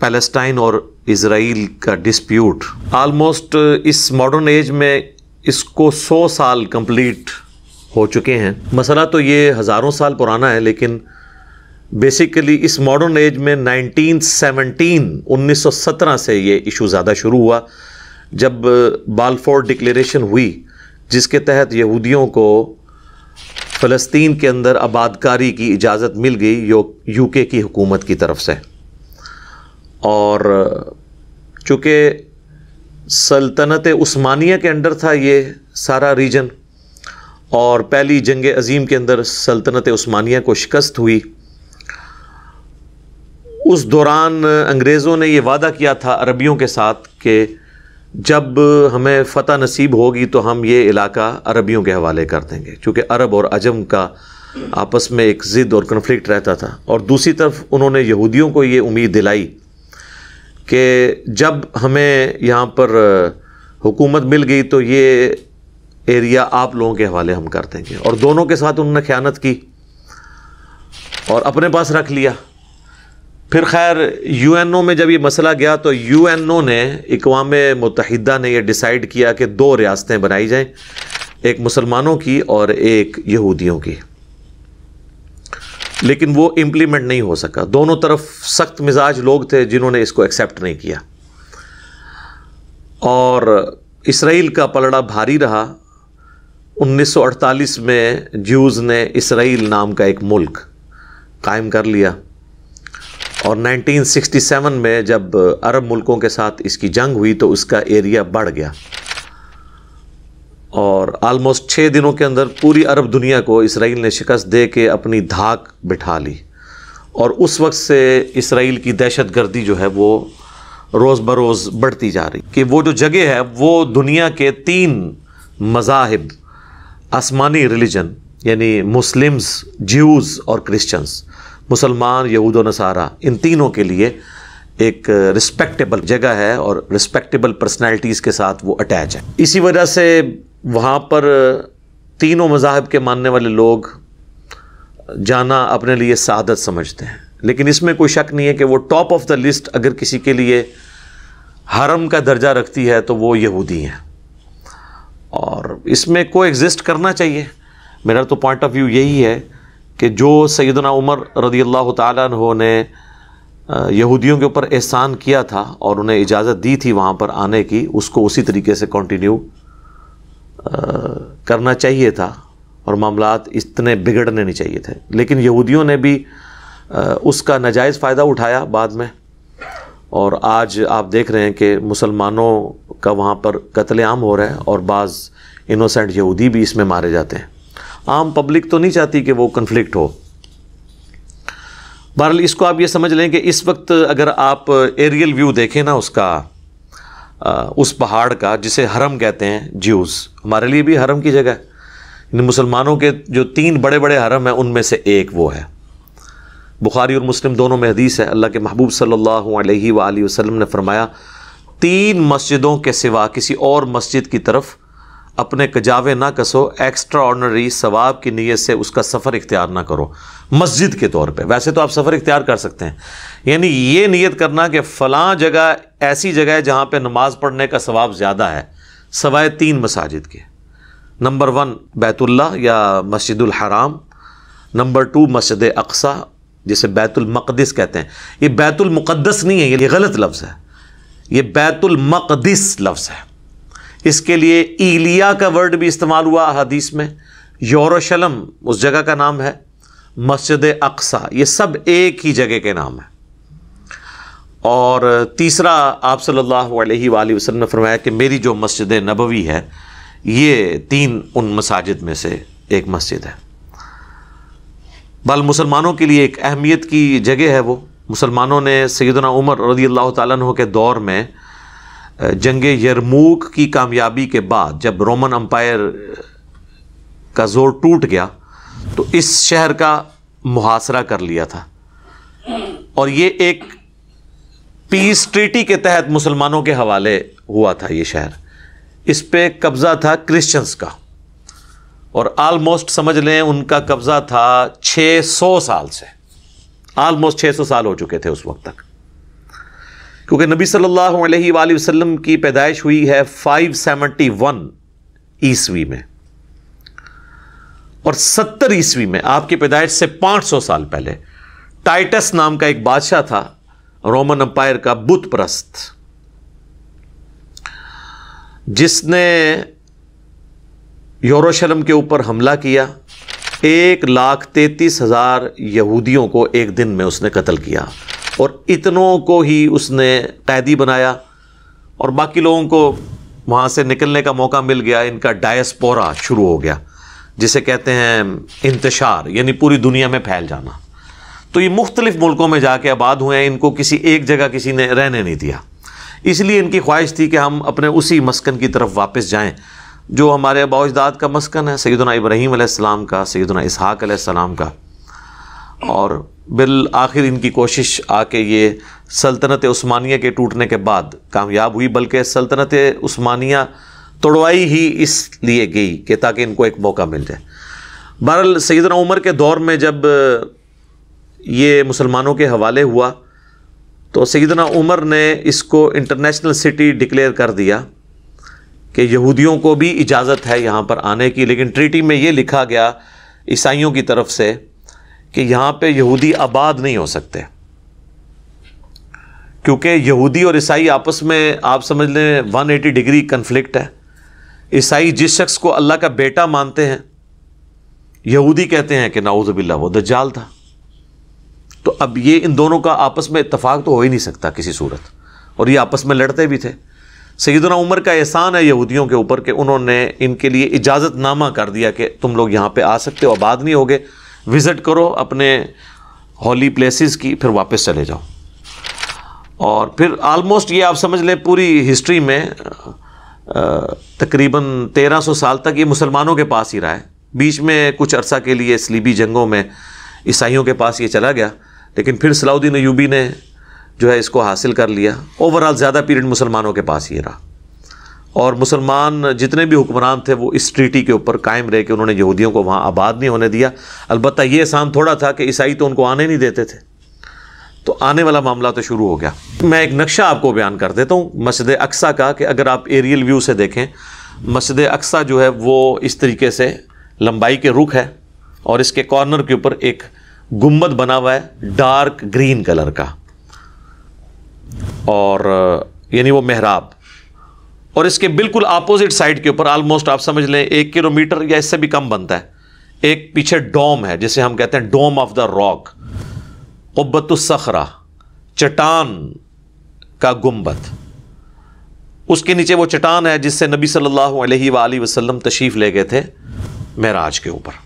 Palestine और Israel का dispute almost uh, इस मॉडर्न एज में इसको 100 साल कंप्लीट हो चुके हैं मसला तो ये हज़ारों साल पुराना है लेकिन बेसिकली इस मॉडर्न एज में 1917 1917 से ये इशू ज़्यादा शुरू हुआ जब बालफोर uh, डिक्लेरेशन हुई जिसके तहत यहूदियों को फ़लस्तीन के अंदर आबादकारी की इजाज़त मिल गई यूके की हुकूमत की तरफ से और चूँकि सल्तनत उस्मानिया के अंडर था ये सारा रीजन और पहली जंग अजीम के अंदर सल्तनत उस्मानिया को शिकस्त हुई उस दौरान अंग्रेज़ों ने ये वादा किया था अरबियों के साथ कि जब हमें फ़तह नसीब होगी तो हम ये इलाका अरबियों के हवाले कर देंगे चूँकि अरब और अजम का आपस में एक ज़िद और कन्फ्लिक्ट रहता था और दूसरी तरफ उन्होंने यहूदियों को ये उम्मीद दिलाई कि जब हमें यहाँ पर हुकूमत मिल गई तो ये एरिया आप लोगों के हवाले हम कर देंगे और दोनों के साथ उन्होंने ख्यानत की और अपने पास रख लिया फिर खैर यू एन ओ में जब ये मसला गया तो यू एन ओ ने इकवाम मुतहदा ने यह डिसाइड किया कि दो रियासतें बनाई जाएं एक मुसलमानों की और एक यहूदियों की लेकिन वो इम्प्लीमेंट नहीं हो सका दोनों तरफ सख्त मिजाज लोग थे जिन्होंने इसको एक्सेप्ट नहीं किया और इसराइल का पलड़ा भारी रहा 1948 में ज्यूज़ ने इसराइल नाम का एक मुल्क कायम कर लिया और 1967 में जब अरब मुल्कों के साथ इसकी जंग हुई तो उसका एरिया बढ़ गया और आलमोस्ट छः दिनों के अंदर पूरी अरब दुनिया को इसराइल ने शिकस्त दे के अपनी धाक बिठा ली और उस वक्त से इसराइल की दहशत गर्दी जो है वो रोज़ बरोज़ बढ़ती जा रही कि वो जो जगह है वो दुनिया के तीन मजाहब आसमानी रिलीजन यानी मुस्लिम्स ज्यूज़ और क्रिश्चियंस मुसलमान यहूद नसारा इन तीनों के लिए एक रिस्पेक्टेबल जगह है और रिस्पेक्टेबल पर्सनैलिटीज़ के साथ वो अटैच है इसी वजह से वहाँ पर तीनों मज़ाहब के मानने वाले लोग जाना अपने लिए सदत समझते हैं लेकिन इसमें कोई शक नहीं है कि वो टॉप ऑफ द लिस्ट अगर किसी के लिए हरम का दर्जा रखती है तो वो यहूदी हैं और इसमें को एग्ज़िस्ट करना चाहिए मेरा तो पॉइंट ऑफ व्यू यही है कि जो सैदना उमर रदी अल्लाह तु ने यहूदियों के ऊपर एहसान किया था और उन्हें इजाज़त दी थी वहाँ पर आने की उसको उसी तरीके से कंटिन्यू करना चाहिए था और मामला इतने बिगड़ने नहीं चाहिए थे लेकिन यहूदियों ने भी उसका नजायज़ फ़ायदा उठाया बाद में और आज आप देख रहे हैं कि मुसलमानों का वहाँ पर कत्लेआम हो रहा है और बाज़ इनोसेंट यहूदी भी इसमें मारे जाते हैं आम पब्लिक तो नहीं चाहती कि वो कन्फ्लिक्ट हो बहरल इसको आप ये समझ लें कि इस वक्त अगर आप एरियल व्यू देखें ना उसका उस पहाड़ का जिसे हरम कहते हैं ज्यूज़ हमारे लिए भी हरम की जगह है मुसलमानों के जो तीन बड़े बड़े हरम हैं उनमें से एक वो है बुखारी और मुस्लिम दोनों में हदीस है अल्लाह के महबूब सल्लल्लाहु अलैहि वसल्लम ने फरमाया तीन मस्जिदों के सिवा किसी और मस्जिद की तरफ अपने कजावे ना कसो एक्स्ट्रा ऑर्डनरी सवाब की नीयत से उसका सफ़र इख्तियार ना करो मस्जिद के तौर पे वैसे तो आप सफ़र इख्तियार कर सकते हैं यानी ये नियत करना कि फ़लाँ जगह ऐसी जगह है जहाँ पर नमाज पढ़ने का सवाब ज़्यादा है सवाए तीन मसाजिद के नंबर वन बैतुल्ला या मस्जिद हराम नंबर टू मस्जिद अक्सा जिसे बैतुलमक़दस कहते हैं ये बैतुलमक़दस नहीं है ये गलत लफ्ज़ है ये बैतुलमक़दस लफ्ज़ है इसके लिए इलिया का वर्ड भी इस्तेमाल हुआ हदीस में यौरशलम उस जगह का नाम है मस्जिद अक्सा ये सब एक ही जगह के नाम है और तीसरा आप सल्लल्लाहु अलैहि वसल्लम ने फरमाया कि मेरी जो मस्जिद नबवी है ये तीन उन मसाजिद में से एक मस्जिद है बल मुसलमानों के लिए एक अहमियत की जगह है वो मुसलमानों ने सैदना उमर रदी अल्लाह तु के दौर में जंग यरमूक की कामयाबी के बाद जब रोमन अम्पायर का ज़ोर टूट गया तो इस शहर का मुहासरा कर लिया था और ये एक पीस ट्रीटी के तहत मुसलमानों के हवाले हुआ था ये शहर इस पे कब्ज़ा था क्रिश्चियंस का और आलमोस्ट समझ लें उनका कब्ज़ा था 600 साल से आलमोस्ट 600 साल हो चुके थे उस वक्त तक क्योंकि नबी सल्लल्लाहु अलैहि वसल्लम की पैदाइश हुई है 571 ईस्वी में और सत्तर ईस्वी में आपकी पैदाइश से पांच सौ साल पहले टाइटस नाम का एक बादशाह था रोमन अंपायर का बुत प्रस्त जिसने यरूशलेम के ऊपर हमला किया एक लाख तैतीस हज़ार यहूदियों को एक दिन में उसने कत्ल किया और इतनों को ही उसने कैदी बनाया और बाकी लोगों को वहां से निकलने का मौका मिल गया इनका डायस्पोरा शुरू हो गया जिसे कहते हैं इंतशार यानी पूरी दुनिया में फैल जाना तो ये मुख्तलिफ मुल्कों में जाके आबाद हुए हैं इनको किसी एक जगह किसी ने रहने नहीं दिया इसलिए इनकी ख्वाहिश थी कि हम अपने उसी मस्कन की तरफ वापस जाएँ जो हमारे अबाजदाद का मस्कन है सैदना इब्राहीम आसमाम का सैदना इसहाक आसमाम का और बिल आखिर इनकी कोशिश आके ये सल्तनत स्मानिया के टूटने के बाद कामयाब हुई बल्कि सल्तनत स्मानिया तोड़वाई ही इसलिए गई कि ताकि इनको एक मौका मिल जाए बहरल सैदन उमर के दौर में जब ये मुसलमानों के हवाले हुआ तो सैदना उमर ने इसको इंटरनेशनल सिटी डिक्लेयर कर दिया कि यहूदियों को भी इजाज़त है यहाँ पर आने की लेकिन ट्रीटी में ये लिखा गया ईसाइयों की तरफ से कि यहाँ पे यहूदी आबाद नहीं हो सकते क्योंकि यहूदी और ईसाई आपस में आप समझ लें 180 डिग्री कन्फ्लिक्ट है ईसाई जिस शख्स को अल्लाह का बेटा मानते हैं यहूदी कहते हैं कि नाउजबिल्ला वो दज्जाल था तो अब ये इन दोनों का आपस में इतफाक़ तो हो ही नहीं सकता किसी सूरत और ये आपस में लड़ते भी थे सईदना उमर का एहसान है यहूदियों के ऊपर कि उन्होंने इनके लिए इजाज़तनामा कर दिया कि तुम लोग यहाँ पे आ सकते हो आबाद नहीं होगे विज़िट करो अपने हॉली प्लेसेस की फिर वापस चले जाओ और फिर आलमोस्ट ये आप समझ लें पूरी हिस्ट्री में तकरीबन 1300 साल तक ये मुसलमानों के पास ही रहा है बीच में कुछ अरसा के लिए सलीबी जंगों में ईसाइयों के पास ये चला गया लेकिन फिर सलाउद्दीन यूबी ने जो है इसको हासिल कर लिया ओवरऑल ज़्यादा पीरियड मुसलमानों के पास ही रहा और मुसलमान जितने भी हुक्मरान थे वो इस ट्रीटी के ऊपर कायम रहे कि उन्होंने यहूदियों को वहाँ आबाद नहीं होने दिया अलबत्त ये एहसान थोड़ा था कि ईसाई तो उनको आने नहीं देते थे तो आने वाला मामला तो शुरू हो गया मैं एक नक्शा आपको बयान कर देता हूँ मस्जिद अक्सा का कि अगर आप एरियल व्यू से देखें मस्जिद अक्सा जो है वो इस तरीके से लंबाई के रुख है और इसके कॉर्नर के ऊपर एक गुम्बद बना हुआ है डार्क ग्रीन कलर का और यानी वो मेहराब और इसके बिल्कुल अपोजिट साइड के ऊपर ऑलमोस्ट आप समझ लें एक किलोमीटर या इससे भी कम बनता है एक पीछे डोम है जिसे हम कहते हैं डोम ऑफ द रॉक कुब्बतुलसखरा चटान का गुम्बद उसके नीचे वो चटान है जिससे नबी सल्लल्लाहु अलैहि वसल्लम तशरीफ़ ले गए थे महराज के ऊपर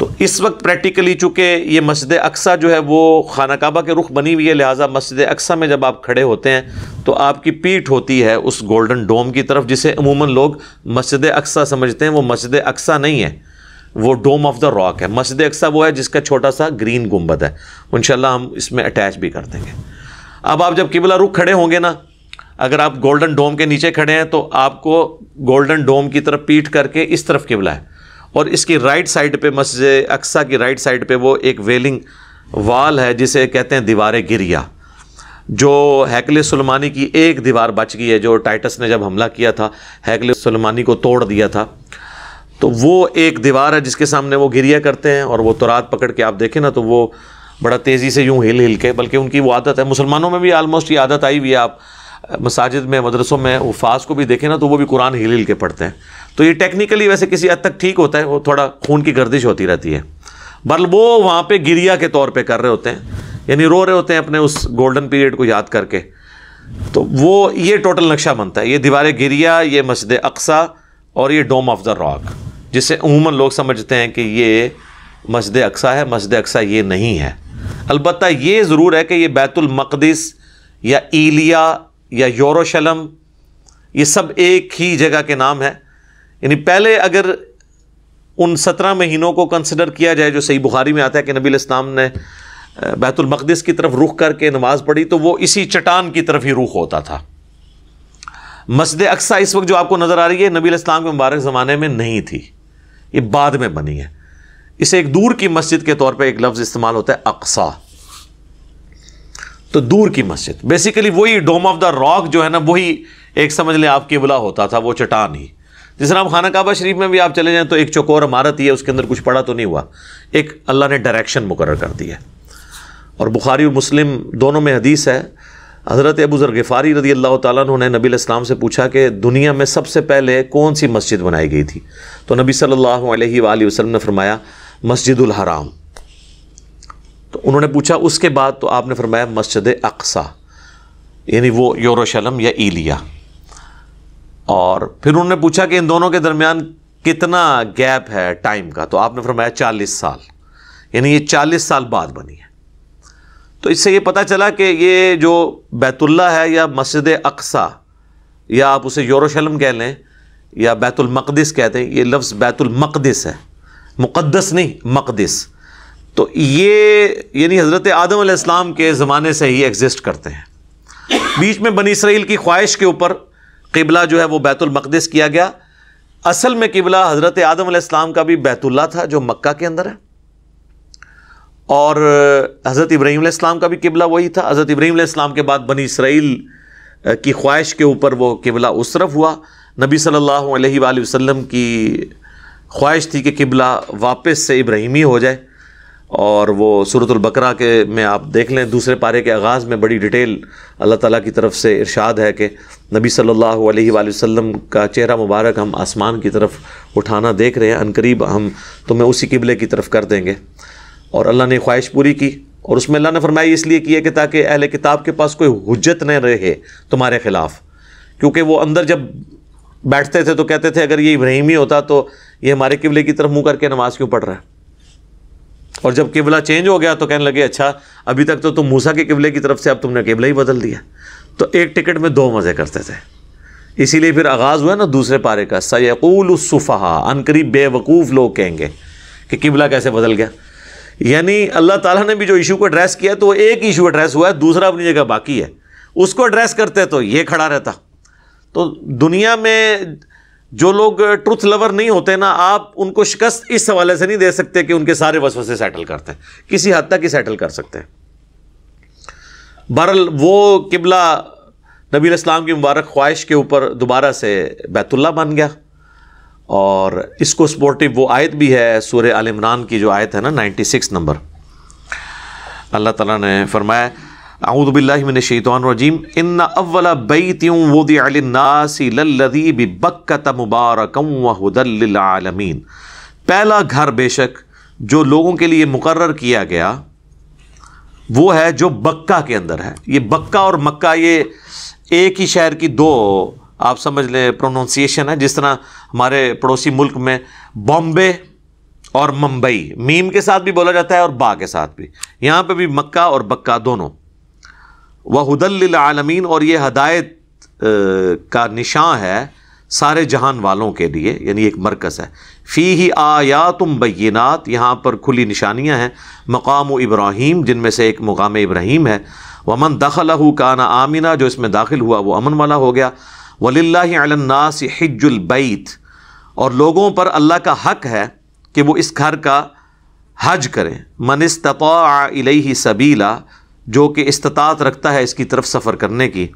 तो इस वक्त प्रैक्टिकली चूंकि ये मस्जिद अक्सा जो है वो खाना काबा के रुख बनी हुई है लिहाजा मस्जिद अक्सा में जब आप खड़े होते हैं तो आपकी पीठ होती है उस गोल्डन डोम की तरफ जिसे अमूमन लोग मस्जिद अक्सा समझते हैं वो मस्जिद अक्सा नहीं है वो डोम ऑफ द रॉक है मस्जिद अक्सा वो है जिसका छोटा सा ग्रीन गुम्बद है इन हम इसमें अटैच भी कर देंगे अब आप जब किबला रुख खड़े होंगे ना अगर आप गोल्डन डोम के नीचे खड़े हैं तो आपको गोल्डन डोम की तरफ पीट करके इस तरफ किबला है और इसकी राइट साइड पे मस्जिद अक्सा की राइट साइड पे वो एक वेलिंग वाल है जिसे कहते हैं दीवार गिरिया जो हैकल सुलमानी की एक दीवार बच गई है जो टाइटस ने जब हमला किया था हैकल सुलमानी को तोड़ दिया था तो वो एक दीवार है जिसके सामने वो गिरिया करते हैं और वो तोरात पकड़ के आप देखें ना तो वो बड़ा तेज़ी से यूँ हिल हिल के बल्कि उनकी वो आदत है मुसलमानों में भी आलमोस्ट ये आदत आई हुई है आप मसाजिद में मदरसों में उफास को भी देखें ना तो वो भी कुरान हिल हिल के पढ़ते हैं तो ये टेक्निकली वैसे किसी हद तक ठीक होता है वो थोड़ा खून की गर्दिश होती रहती है बल वो वहाँ पर गिरिया के तौर पर कर रहे होते हैं यानी रो रहे होते हैं अपने उस गोल्डन पीरियड को याद करके तो वो ये टोटल नक्शा बनता है ये दीवार गिरिया ये मस्जिद अक्सा और ये डोम ऑफ द रॉक जिसे उमूमन लोग समझते हैं कि ये मस्जिद अक्सा है मस्जिद अक्सा ये नहीं है अलबत् ये ज़रूर है कि ये बैतुलमक़दस या ईलिया या यरूशलम ये सब एक ही जगह के नाम है यानी पहले अगर उन सत्रह महीनों को कंसिडर किया जाए जो सही बुखारी में आता है कि नबी इस्लाम ने बैतुलमक़दस की तरफ रुख करके नमाज़ पढ़ी तो वो इसी चटान की तरफ ही रुख होता था मस्जिद अक्सा इस वक्त जो आपको नज़र आ रही है नबी इस्लाम के मुबारक ज़माने में नहीं थी ये बाद में बनी है इसे एक दूर की मस्जिद के तौर पे एक लफ्ज़ इस्तेमाल होता है अक्सा तो दूर की मस्जिद बेसिकली वही डोम ऑफ द रॉक जो है ना वही एक समझ लें आप किबला होता था वो चटान ही जिस तरह खाना काबा शरीफ में भी आप चले जाएं तो एक चकोर इमारत ही है उसके अंदर कुछ पड़ा तो नहीं हुआ एक अल्लाह ने डायरेक्शन मुकर कर दी है और बुखारी और मुस्लिम दोनों में हदीस है हज़रत अबू ज़र गफ़ारी रदी अल्लाह तु ने नबी इस्लाम से पूछा कि दुनिया में सबसे पहले कौन सी मस्जिद बनाई गई थी तो नबी सल्ला वसलम ने फरमाया मस्जिदुल हराम तो उन्होंने पूछा उसके बाद तो आपने फरमाया मस्जिद अकसा यानी वो यरूशलम या ईलिया और फिर उन्होंने पूछा कि इन दोनों के दरमियान कितना गैप है टाइम का तो आपने फरमाया चालीस साल यानी ये चालीस साल बाद बनी है तो इससे ये पता चला कि ये जो बैतुल्ला है या मस्जिद अक्सा या आप उसे यरूशलेम कह लें या बैतुलमक़दस कहते हैं ये लफ्ज़ बैतुलमक़दस है मुक़दस नहीं मक़दस तो ये यानी हज़रत आदम आसमाम के ज़माने से ही एग्ज़िस्ट करते हैं बीच में बनी इसराइल की ख्वाहिश के ऊपर किबला जो है वो बैतुलमक़दस किया गया असल में किबला हज़रत आदम आसमाम का भी बैतुल्ला था जो मक्का के अंदर है और हज़रत इब्राहीम इस्लाम का भी किबला वही था हज़रत इब्राहीम इस्लाम के बाद बनी इसराइल की ख्वाहिश के ऊपर वो किबला उस तरफ हुआ नबी सल्लल्लाहु अलैहि वसल्लम की ख्वाहिश थी कि किबला वापस से इब्राहिमी हो जाए और वो सूरतुल्बकरा के में आप देख लें दूसरे पारे के आगाज़ में बड़ी डिटेल अल्लाह ताला की तरफ से इरशाद है कि नबी सल्लल्लाहु अलैहि वसल्लम का चेहरा मुबारक हम आसमान की तरफ उठाना देख रहे हैं अनकरीब हम तुम्हें उसी किबले की तरफ कर देंगे और अल्लाह ने ख्वाहिश पूरी की और उसमें अल्लाह ने फरमाई इसलिए किए कि ताकि अहल किताब के पास कोई हजत न रहे तुम्हारे ख़िलाफ़ क्योंकि वो अंदर जब बैठते थे तो कहते थे अगर ये इब्राहिमी होता तो ये हमारे किबले की तरफ मुंह करके नमाज़ क्यों पढ़ रहा है और जब किबला चेंज हो गया तो कहने लगे अच्छा अभी तक तो तुम मूसा के किबले की तरफ से अब तुमने किबला ही बदल दिया तो एक टिकट में दो मज़े करते थे इसीलिए फिर आगाज़ हुआ ना दूसरे पारे का सयकूल सुफ़हा अनकरीब बेवकूफ़ लोग कहेंगे कि किबला कैसे बदल गया यानी अल्लाह ताला ने भी जो इशू को एड्रेस किया तो वो एक इशू एड्रेस हुआ है दूसरा अपनी जगह बाकी है उसको एड्रेस करते तो ये खड़ा रहता तो दुनिया में जो लोग ट्रुथ लवर नहीं होते ना आप उनको शिकस्त इस हवाले से नहीं दे सकते कि उनके सारे वसवसे सेटल करते हैं किसी हद तक ही सेटल कर सकते हैं बहरल वो किबला नबी इस्लाम की मुबारक ख्वाहिश के ऊपर दोबारा से बैतुल्ला बन गया और इसको सपोर्टिव वो आयत भी है सूर्य आल की जो आयत है ना 96 नंबर अल्लाह ताला ने फरमाया इन पहला घर बेशक जो लोगों के लिए मुकर किया गया वो है जो बक्का के अंदर है ये बक्का और मक्का ये एक ही शहर की दो आप समझ लें प्रोनाउंसिएशन है जिस तरह हमारे पड़ोसी मुल्क में बॉम्बे और मुंबई मीम के साथ भी बोला जाता है और बा के साथ भी यहाँ पे भी मक्का और बक्का दोनों वहदलमीन और ये हदायत का निशान है सारे जहान वालों के लिए यानी एक मरकज़ है फ़ी ही आया तुम बैनात यहाँ पर खुली निशानियाँ हैं मकाम इब्राहिम जिनमें से एक मकाम इब्राहिम है वमन दखल काना आमिना जो इसमें दाखिल हुआ वो अमन वाला हो गया वलिल्लास हिजुलबैत और लोगों पर अल्लाह का हक है कि वो इस घर का हज करें मनस्तफ़ा सबीला जो कि इस्तात रखता है इसकी तरफ सफ़र करने की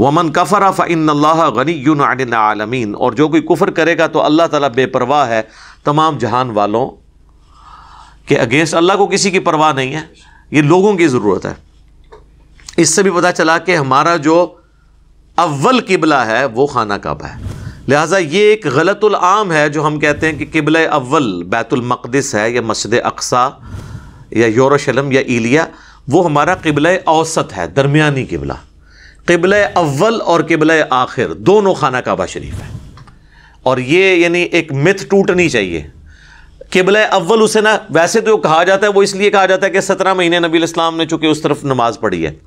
वमन कफ़र अल्लाह गनी आलमीन और जो कोई कुफ़र करेगा तो अल्लाह ताला बेपरवाह है तमाम जहान वालों के अगेंस्ट अल्लाह को किसी की परवाह नहीं है ये लोगों की ज़रूरत है इससे भी पता चला कि हमारा जो अव्वल किबला है वो खाना काबा है लिहाजा ये एक गलतुलआम है जो हम कहते हैं कि किबल अव्वल बैतुलमक़दस है या मस्जिद अकसा या यूरोशलम या इलिया वो हमारा किबल औसत है दरमियानी किबला किबल अव्वल और किबल आखिर दोनों खाना काबा शरीफ है और ये यानी एक मिथ टूटनी चाहिए किबल अव्वल उसे ना वैसे तो कहा जाता है वो इसलिए कहा जाता है कि सत्रह महीने नबी इस्लाम ने चूँकि उस तरफ नमाज़ पढ़ी है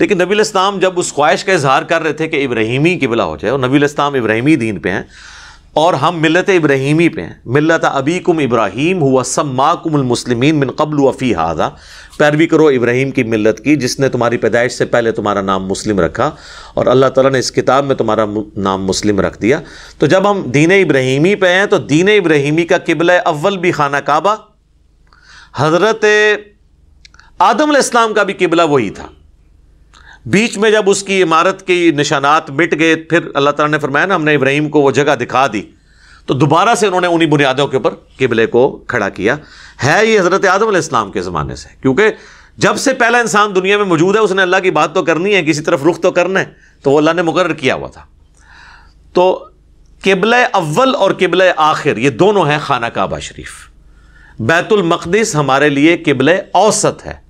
लेकिन नबील इस्लाम जब उस ख्वाहिश का इजहार कर रहे थे कि इब्राहिमी किबला हो जाए और नबील इस्लाम इब्राहिमी दीन पे हैं और हम मिलत इब्राहिमी पे हैं मिलत अबीकुम इब्राहिम हुआ सम्माकुमसलिमिन मिन कबल वफ़ी हादा पैरवी करो इब्राहिम की मिलत की जिसने तुम्हारी पैदाइश से पहले तुम्हारा नाम मुस्लिम रखा और अल्लाह ताला ने इस किताब में तुम्हारा नाम मुस्लिम रख दिया तो जब हम दीन इब्राहिमी पे हैं तो दीन इब्राहिमी का किबल अव्वल भी खाना काबा हज़रत आदम इस्लाम का भी किबला वही था बीच में जब उसकी इमारत की निशानात मिट गए फिर अल्लाह तला ने फरमाया ना हमने इब्राहिम को वो जगह दिखा दी तो दोबारा से उन्होंने उन्हीं बुनियादों के ऊपर किबले को खड़ा किया है ये हज़रत आदम इस्लाम के ज़माने से क्योंकि जब से पहला इंसान दुनिया में मौजूद है उसने अल्लाह की बात तो करनी है किसी तरफ रुख तो करना है तो वो अल्लाह ने मुकर किया हुआ था तो किबल अव्वल और किबल आखिर ये दोनों हैं खाना काबा शरीफ बैतुलमकदस हमारे लिए किबल औसत है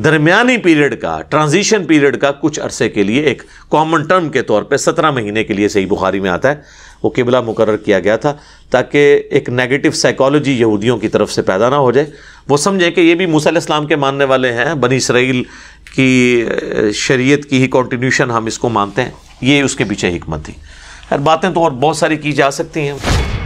दरमिया पीरियड का ट्रांजिशन पीरियड का कुछ अरसे के लिए एक कॉमन टर्म के तौर पर सत्रह महीने के लिए सही बुखारी में आता है वो किबला मुकर किया गया था ताकि एक नेगेटिव साइकोलॉजी यहूदियों की तरफ से पैदा ना हो जाए वो समझें कि ये भी मूसा इस्लाम के मानने वाले हैं बनी इसराइल की शरीयत की ही कॉन्टीन्यूशन हम इसको मानते हैं ये उसके पीछे हमत थी खैर बातें तो और बहुत सारी की जा सकती हैं